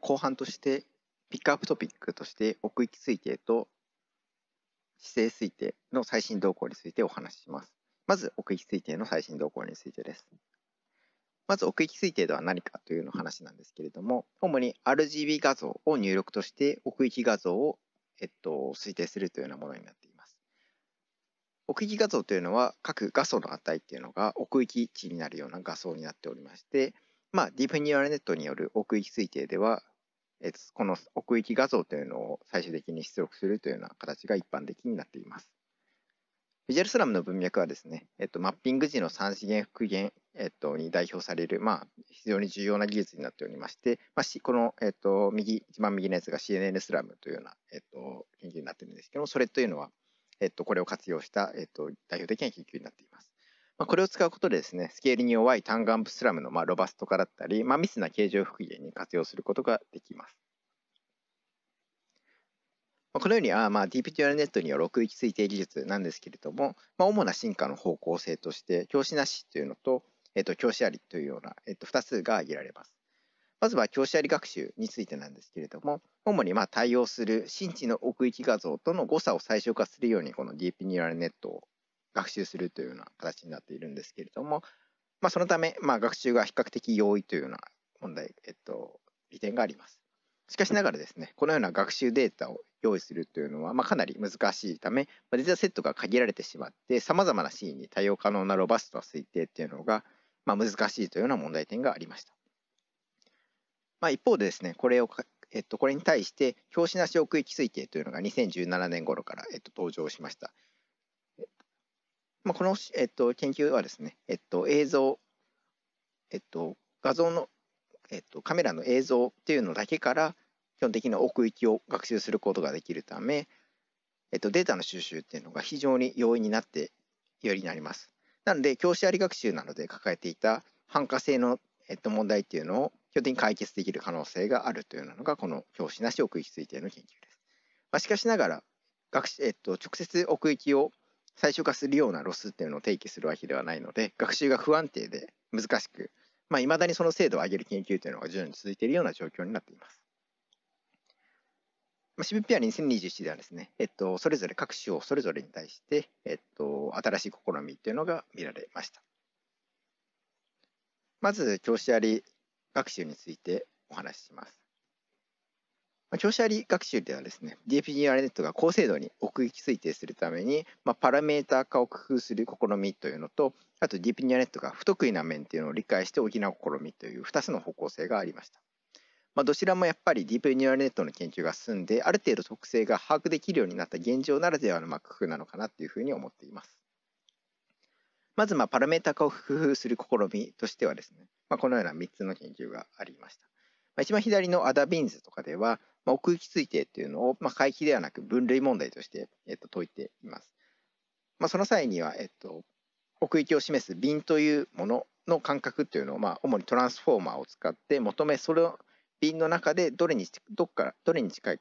後半としてピックアップトピックとして奥行き推定と姿勢推定の最新動向についてお話しします。まず奥行き推定の最新動向についてです。まず奥行き推定とは何かというの話なんですけれども、主に RGB 画像を入力として奥行き画像を、えっと、推定するというようなものになっています。奥行き画像というのは各画素の値っていうのが奥行き値になるような画像になっておりまして、まあ、ディープニューラルネットによる奥行き推定では、えこの奥行き画像というのを最終的に出力するというような形が一般的になっています。ビジュアルスラムの文脈はですね、えっと、マッピング時の3次元復元、えっと、に代表される、まあ、非常に重要な技術になっておりまして、まあ、この、えっと、右、一番右のやつが CNN スラムというような、えっと、研究になっているんですけども、それというのは、えっと、これを活用した、えっと、代表的な研究になっています。まあ、これを使うことでですね、スケールに弱い単眼部スラムのまあロバスト化だったり、まあ、な形状復元に活用することができます。まあ、このようにあ、まあ、ディープュアルネットによる奥行き推定技術なんですけれども、まあ、主な進化の方向性として、教師なしというのと、えっと、教師ありというような、えっと、2つが挙げられます。まずは教師あり学習についてなんですけれども、主にまあ対応する新地の奥行き画像との誤差を最小化するように、このディープニューラルネットを学習するというような形になっているんですけれども、まあ、そのため、まあ、学習が比較的容易というような問題、えっと、利点があります。しかしながらですね、このような学習データを用意するというのは、まあ、かなり難しいため、まあ、データセットが限られてしまって、さまざまなシーンに対応可能なロバストな推定っていうのが、まあ、難しいというような問題点がありました。まあ、一方でですね、これをえっと、これに対して、表紙なし奥行き推定というのが2017年頃から、えっと、登場しました。まあ、この、えっと、研究はですね、えっと、映像、えっと、画像の、えっと、カメラの映像っていうのだけから基本的な奥行きを学習することができるため、えっと、データの収集っていうのが非常に容易になってよりになります。なので教師あり学習などで抱えていた反過性の、えっと、問題っていうのを基本的に解決できる可能性があるというのがこの教師なし奥行き推定の研究です。まあ、しかしながら学習、えっと、直接奥行きを最小化するようなロスっていうのを提起するわけではないので学習が不安定で難しくいまあ、未だにその精度を上げる研究というのが徐々に続いているような状況になっています。まあ、c b p r 2 0 2 1ではですね、えっと、それぞれ各種をそれぞれに対して、えっと、新しい試みというのが見られました。まず、教師あり学習についてお話しします。まあ、教師あり学習ではですね d e e p g n r ネットが高精度に奥行き推定するために、まあ、パラメーター化を工夫する試みというのとあと d e e p g n r ネットが不得意な面というのを理解して補う試みという2つの方向性がありました。まあ、どちらもやっぱりディープニューラルネットの研究が進んである程度特性が把握できるようになった現状ならではの工夫なのかなというふうに思っています。まずまあパラメータ化を工夫する試みとしてはですね、まあ、このような3つの研究がありました。まあ、一番左のアダ・ビンズとかでは、まあ、奥行き推定っていうのを、まあ、回避ではなく分類問題として、えっと、解いています。まあ、その際には、えっと、奥行きを示す瓶というものの感覚っていうのを、まあ、主にトランスフォーマーを使って求めそれを瓶の中でどれにどっからどれに近い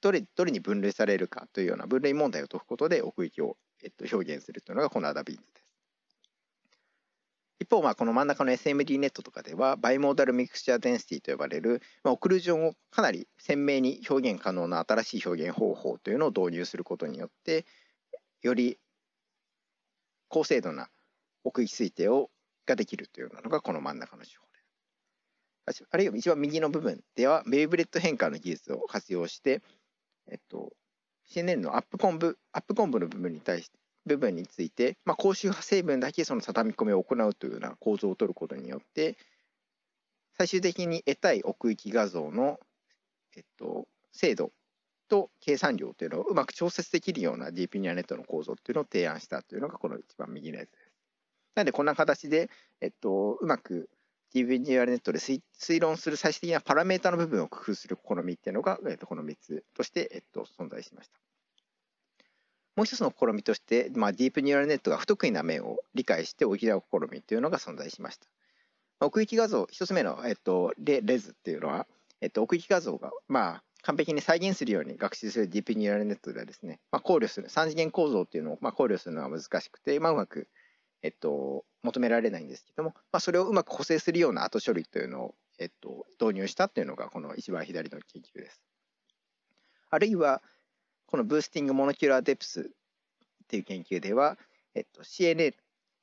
どれどれに分類されるかというような分類問題を解くことで奥行きを、えっと、表現するというのがこのアダ・ビンズです。一方、まあ、この真ん中の SMD ネットとかではバイモーダルミクスチャーデンシティと呼ばれる、まあ、オクルージョンをかなり鮮明に表現可能な新しい表現方法というのを導入することによってより高精度な奥行き推定をができるというのがこの真ん中の手法です。あるいは一番右の部分ではベイブレット変換の技術を活用して、えっと、CNN のアップコンブアップコンブの部分に対して部分について、まあ、高周波成分だけその畳み込みを行うというような構造をとることによって最終的に得たい奥行き画像の、えっと、精度と計算量というのをうまく調節できるような d プニアネットの構造っていうのを提案したというのがこの一番右のやつです。なのでこんな形で、えっと、うまく d v ニアネットで推論する最終的なパラメータの部分を工夫する試みっていうのが、えっと、この3つとして、えっと、存在しました。もう一つの試みとして、まあ、ディープニューラルネットが不得意な面を理解して補う試みというのが存在しました。奥行き画像1つ目の、えっと、レレズっていうのは、えっと、奥行き画像が、まあ、完璧に再現するように学習するディープニューラルネットではですね、まあ、考慮する3次元構造っていうのを、まあ、考慮するのは難しくて、まあ、うまく、えっと、求められないんですけども、まあ、それをうまく補正するような後処理というのを、えっと、導入したというのがこの一番左の研究です。あるいは、このブースティングモノキュラーデプスっていう研究では、えっと、CNA、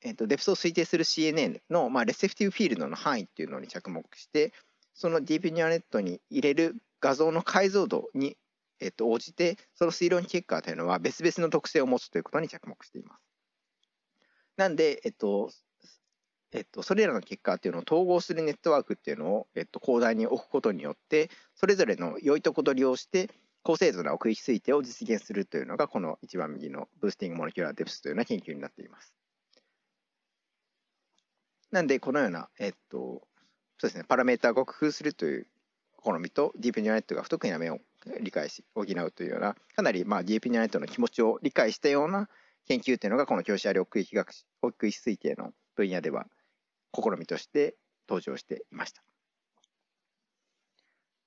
えっと、デプスを推定する CNA の、まあ、レセプティブフィールドの範囲っていうのに着目して、そのディープニュアネットに入れる画像の解像度に、えっと、応じて、その推論結果というのは別々の特性を持つということに着目しています。なんで、えっと、えっと、それらの結果っていうのを統合するネットワークっていうのを、えっと、広大に置くことによって、それぞれの良いとこ取りをして、高精度な奥行き推定を実現するというのがこの一番右のブースティングモレキュラーデプスというような研究になっています。なんでこのような、えっとそうですね、パラメーターを工夫するという好みとディープニューネットが不得意な面を理解し補うというようなかなりまあディープニューネットの気持ちを理解したような研究というのがこの教師あり奥行き学奥行き推定の分野では試みとして登場していました。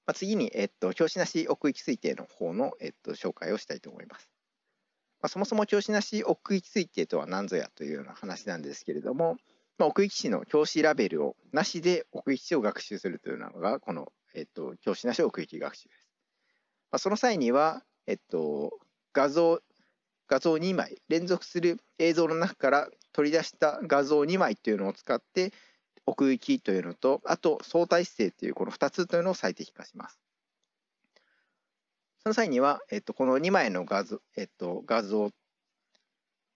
まあ、次に、えっと、表紙なし奥行き推定の方の、えっと、紹介をしたいと思います。まあ、そもそも表紙なし奥行き推定とは何ぞやというような話なんですけれども、まあ、奥行き値の表紙ラベルをなしで奥行き値を学習するというのがこの、えっと、表紙なし奥行き学習です。まあ、その際には、えっと、画像画像2枚連続する映像の中から取り出した画像2枚というのを使って奥行きというのと、あと相対姿勢というこの2つというのを最適化します。その際には、えっと、この2枚の画像、えっと、画像、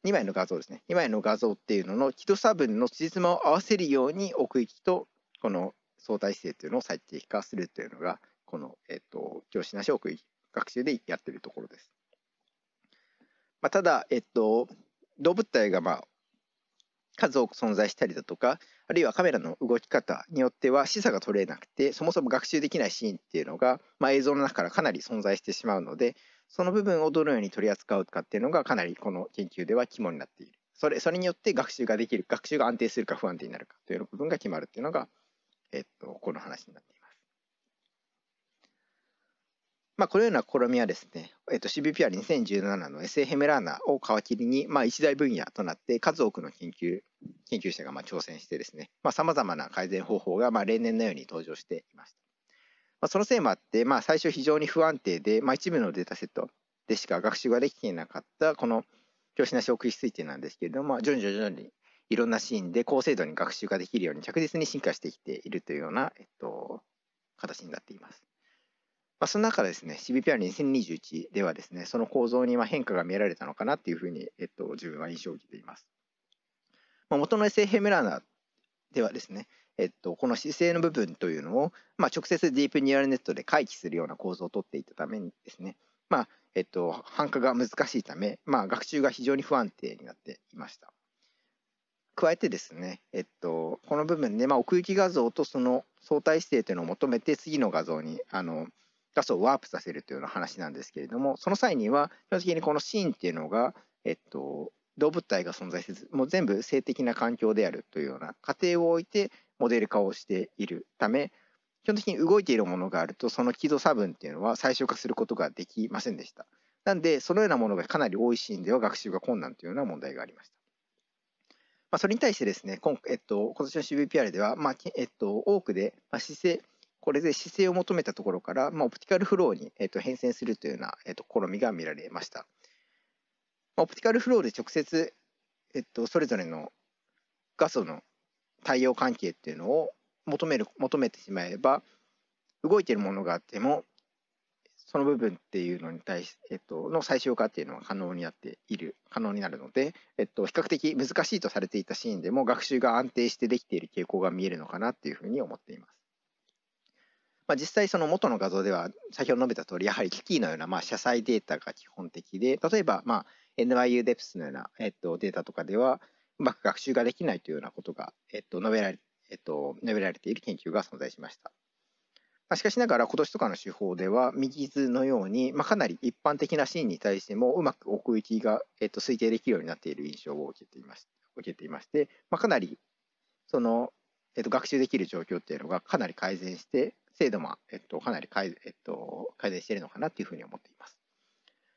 2枚の画像ですね。2枚の画像っていうのの基礎差分の縮まを合わせるように奥行きとこの相対姿勢というのを最適化するというのが、この、えっと、教師なし奥行き学習でやってるところです。まあ、ただ、えっと、動物体がまあ数多く存在したりだとかあるいはカメラの動き方によっては示唆が取れなくてそもそも学習できないシーンっていうのが、まあ、映像の中からかなり存在してしまうのでその部分をどのように取り扱うかっていうのがかなりこの研究では肝になっているそれそれによって学習ができる学習が安定するか不安定になるかという部分が決まるっていうのが、えっと、この話になっています。まあ、このような試みはですね、えっと、CBPR2017 の SAFM ラーナーを皮切りに、まあ、一大分野となって数多くの研究研究者がまあ挑戦してですね、さまざ、まな改善方法がまあ例年のように登場していました。まあ、そのせいもあって、まあ、最初非常に不安定で、まあ、一部のデータセットでしか学習ができていなかったこの教師なし奥義推定なんですけれども、まあ、徐々に徐々にいろんなシーンで高精度に学習ができるように着実に進化してきているというような、えっと、形になっています。まあ、その中ですね、CBPR2021 ではですね、その構造に変化が見られたのかなっていうふうに、えっと、自分は印象を受けています。まあ、元の SFM ラーナーではですね、えっと、この姿勢の部分というのを、まあ、直接ディープニューラルネットで回帰するような構造をとっていたためにですね、まあえっと、反化が難しいため、まあ、学習が非常に不安定になっていました。加えてですね、えっと、この部分で、まあ、奥行き画像とその相対姿勢というのを求めて次の画像にあのガスをワープさせるというような話なんですけれどもその際には基本的にこのシーンっていうのが、えっと、動物体が存在せずもう全部性的な環境であるというような過程を置いてモデル化をしているため基本的に動いているものがあるとその軌道差分っていうのは最小化することができませんでした。なんでそのようなものがかなり多いシーンでは学習が困難というような問題がありました。まあ、それに対してですね、今,、えっと、今年の CVPR では、まあえっと、多くで、まあ、姿勢これで姿勢を求めたところから、まあ、オプティカルフローに、えー、と変遷するというような、えー、と試みが見られました。まあ、オプティカルフローで直接、えー、とそれぞれの画素の対応関係っていうのを求める求めてしまえば動いてるものがあってもその部分っていうのに対し、えっと、の最小化っていうのは可能になっている可能になるので、えっと、比較的難しいとされていたシーンでも学習が安定してできている傾向が見えるのかなっていうふうに思っています。まあ、実際その元の画像では先ほど述べた通りやはりキキのようなまあ社データが基本的で例えばま NYU d e p s のようなえっとデータとかではうまく学習ができないというようなことがえっと述べられえっと述べられている研究が存在しました。ましかしながら今年とかの手法では右図のように、まあ、かなり一般的なシーンに対してもうまく奥行きが、えっと、推定できるようになっている印象を受けていまし受けていまして、まあ、かなりその、えっと、学習できる状況っていうのがかなり改善して、精度も、えっと、かなり改,、えっと、改善しているのかなというふうに思っています。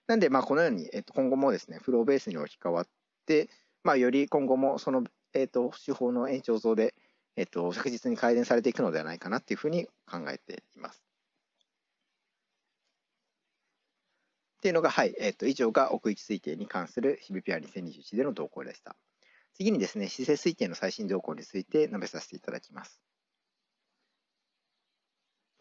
なんで、まあ、このように、えっと、今後もですね、フローベースに置き換わって、まあ、より今後もその、えっと、手法の延長上で、えっと、着実に改善されていくのではないかなというふうに考えています。っていうのが、はい、えっと、以上が奥行き推定に関する CBPR2021 での動向でした。次にですね、姿勢推定の最新動向について述べさせていただきます。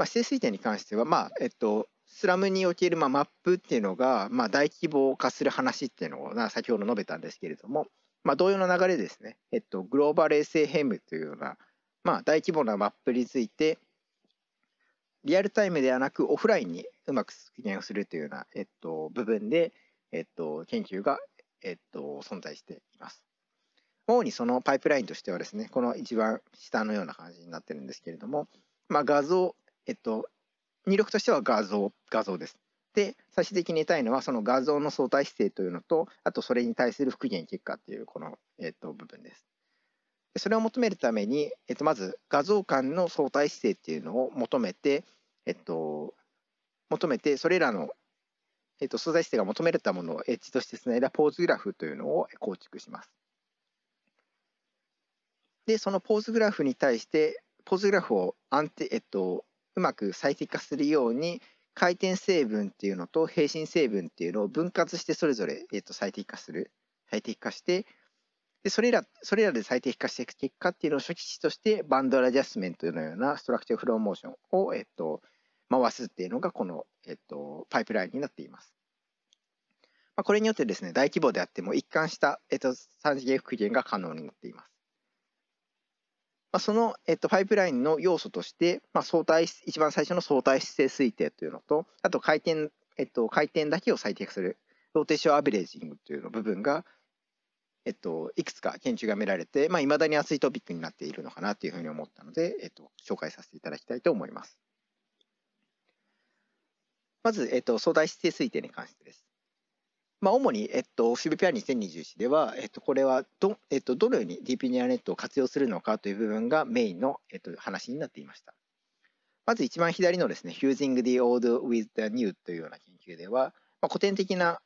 まあ、指定推定に関しては、まあえっと、スラムにおけるまあマップっていうのが、まあ、大規模化する話っていうのを先ほど述べたんですけれども、まあ、同様の流れですね、えっと、グローバル衛星ヘムというような、まあ、大規模なマップについてリアルタイムではなくオフラインにうまく実現をするというような、えっと、部分で、えっと、研究が、えっと、存在しています。主にそのパイプラインとしてはですねこの一番下のような感じになってるんですけれども、まあ、画像えっと、入力としては画像、画像です。で、最終的に得たいのは、その画像の相対姿勢というのと、あとそれに対する復元結果という、この、えっと、部分です。それを求めるために、えっと、まず画像間の相対姿勢というのを求めて、えっと、求めて、それらの、えっと、相対姿勢が求められたものをエッジとしてつないだポーズグラフというのを構築します。で、そのポーズグラフに対して、ポーズグラフを安定、えっと、うまく最適化するように回転成分っていうのと平身成分っていうのを分割してそれぞれ、えー、と最適化する最適化してでそれらそれらで最適化していく結果っていうのを初期値としてバンドアジャスメントのようなストラクチャーフローモーションを、えー、と回すっていうのがこの、えー、とパイプラインになっています。まあ、これによってですね大規模であっても一貫した、えー、と3次元復元が可能になっています。まあ、その、えっと、パイプラインの要素として、まあ、相対一番最初の相対姿勢推定というのとあと回転、えっと、回転だけを最適化するローテーションアベレージングというの部分が、えっと、いくつか研究が見られていまあ、未だに熱いトピックになっているのかなというふうに思ったので、えっと、紹介させていただきたいと思います。まず、えっと、相対姿勢推定に関してです。まあ、主に、えっと、CBPR2021 では、えっと、これはど,、えっと、どのように DP ニューラルネットを活用するのかという部分がメインの、えっと、話になっていました。まず一番左のですね、Using the Old with the New というような研究では、まあ、古典的な、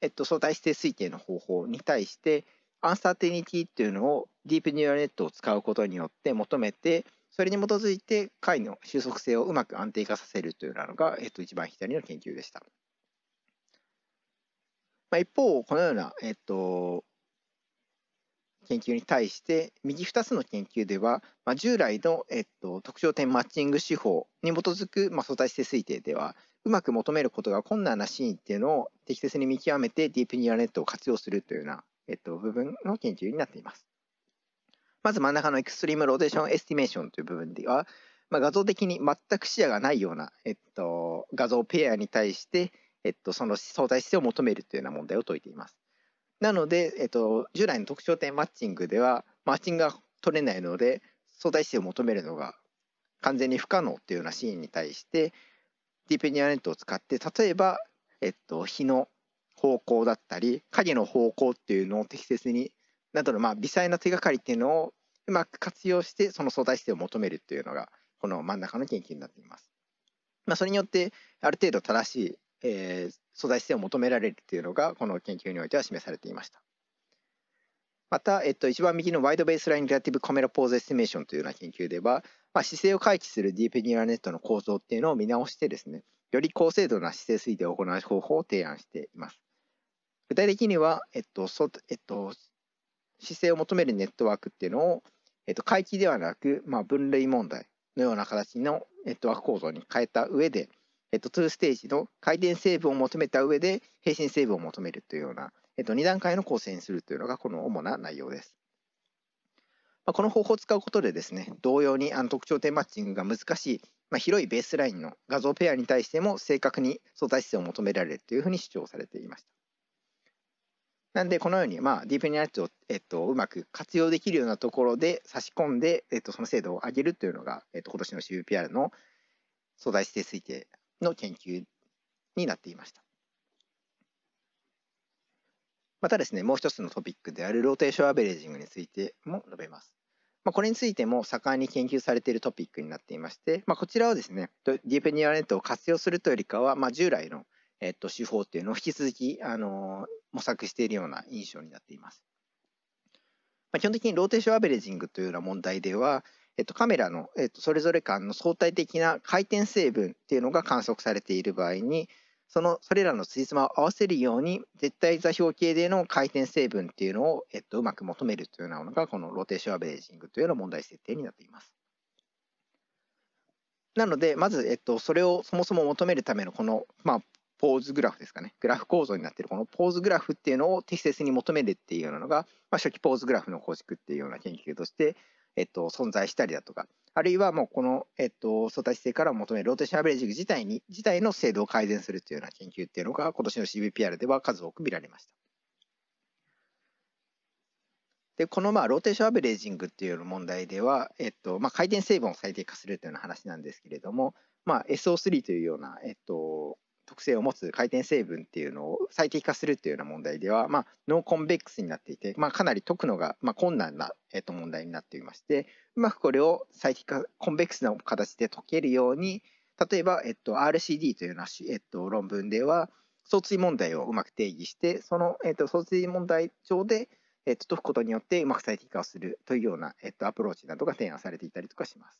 えっと、相対性推定の方法に対して、アンサーテニティというのをディープニューラルネットを使うことによって求めて、それに基づいて解の収束性をうまく安定化させるというのが、えっと、一番左の研究でした。まあ、一方、このような、えっと、研究に対して、右2つの研究では、まあ、従来の、えっと、特徴点マッチング手法に基づく、まあ、相対性推定では、うまく求めることが困難なシーンっていうのを適切に見極めて、ディープニューラネットを活用するというような、えっと、部分の研究になっています。まず真ん中のエクストリームローテーションエスティメーションという部分では、まあ、画像的に全く視野がないような、えっと、画像ペアに対して、えっと、その相対性を求めるというような問題を解いています。なので、えっと、従来の特徴点マッチングでは、マッチングが取れないので、相対性を求めるのが完全に不可能というようなシーンに対して、ディープニアネットを使って、例えば、えっと、日の方向だったり、影の方向っていうのを適切に、などの、まあ、微細な手がかりっていうのをうまく活用して、その相対性を求めるというのが、この真ん中の研究になっています。まあ、それによって、ある程度正しいえー、素材性を求められるというのがこの研究においては示されていました。また、えっと、一番右のワイドベースラインリラティブカメラポーズエスティメーションというような研究では、まあ、姿勢を回帰するディープニューラネットの構造っていうのを見直してですね、より高精度な姿勢推定を行う方法を提案しています。具体的には、えっと、そえっと、姿勢を求めるネットワークっていうのを、えっと、回帰ではなく、まあ、分類問題のような形のネットワーク構造に変えた上で、えっと、2ステージの回転成分を求めた上で平身成分を求めるというような、えっと、2段階の構成にするというのがこの主な内容です。まあ、この方法を使うことでですね、同様にあの特徴点マッチングが難しい、まあ、広いベースラインの画像ペアに対しても正確に相対性を求められるというふうに主張されていました。なんで、このように、まあ、ディープニューチを、えっと、うまく活用できるようなところで差し込んで、えっと、その精度を上げるというのが、えっと、今年の CUPR の相対性推定の研究になっていました。またですね、もう一つのトピックであるローテーションアベレージングについても述べます。まあ、これについても盛んに研究されているトピックになっていまして、まあ、こちらはですね、ディープニューラネットを活用するというよりかは、まあ、従来の、えっと、手法というのを引き続き、あの模索しているような印象になっています。まあ、基本的にローテーションアベレージングというような問題では、えっと、カメラの、えっと、それぞれ間の相対的な回転成分っていうのが観測されている場合にそのそれらのつまを合わせるように絶対座標系での回転成分っていうのを、えっと、うまく求めるというようなのがこのローテーションアベレージングというような問題設定になっています。なのでまず、えっと、それをそもそも求めるためのこの、まあ、ポーズグラフですかねグラフ構造になっているこのポーズグラフっていうのを適切に求めるっていうようなのが、まあ、初期ポーズグラフの構築っていうような研究としてえっと、存在したりだとか、あるいはもうこの、えっと、相対性から求めるローテーションアベレージング自体に、自体の精度を改善するというような研究っていうのが、今年の CBPR では数多く見られました。で、このまあローテーションアベレージングっていう問題では、えっとまあ、回転成分を最適化するというような話なんですけれども、まあ、SO3 というような、えっと、特性を持つ回転成分っていうのを最適化するっていうような問題では、まあ、ノーコンベックスになっていて、まあ、かなり解くのが、まあ、困難な、えー、と問題になっていましてうまくこれを最適化コンベックスな形で解けるように例えば、えっと、RCD というような、えっと、論文では相対問題をうまく定義してその、えっと、相対問題上で、えっと、解くことによってうまく最適化をするというような、えっと、アプローチなどが提案されていたりとかします。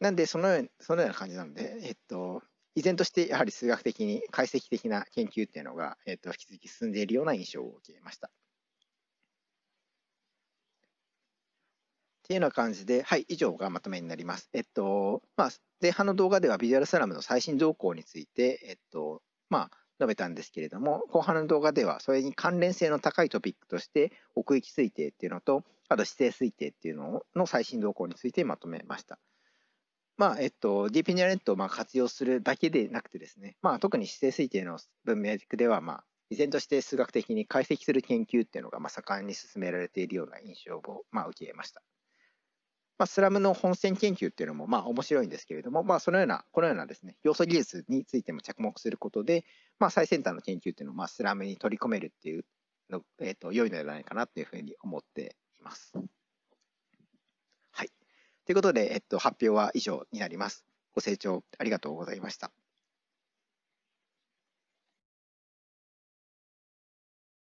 なんでそのようそのような感じなので、えっと依然としてやはり数学的に解析的な研究っていうのが、えーと、引き続き進んでいるような印象を受けました。っていうような感じで、はい、以上がまとめになります。えっと、まあ、前半の動画ではビジュアルスラムの最新動向について、えっと、まあ、述べたんですけれども、後半の動画ではそれに関連性の高いトピックとして、奥行き推定っていうのと、あと姿勢推定っていうのの最新動向についてまとめました。まあ、えっと、ディープニュラネットをまあ活用するだけでなくてですね、まあ、特に姿勢推定の文明では、まあ、依然として数学的に解析する研究っていうのがまあ盛んに進められているような印象をまあ受けました。まあ、スラムの本線研究っていうのもまあ面白いんですけれども、まあ、そのような、このようなですね、要素技術についても着目することで、まあ、最先端の研究っていうのをまあスラムに取り込めるっていうの、えっと良いのではないかなっていうふうに思っています。ということで、えっと、発表は以上になります。ご清聴ありがとうございました。